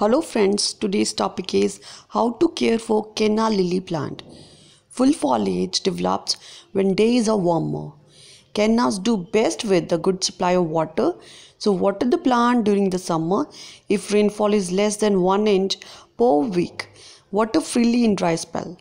Hello friends, today's topic is how to care for canna lily plant. Full foliage develops when days are warmer. Cannas do best with a good supply of water. So water the plant during the summer. If rainfall is less than 1 inch per week, water freely in dry spell.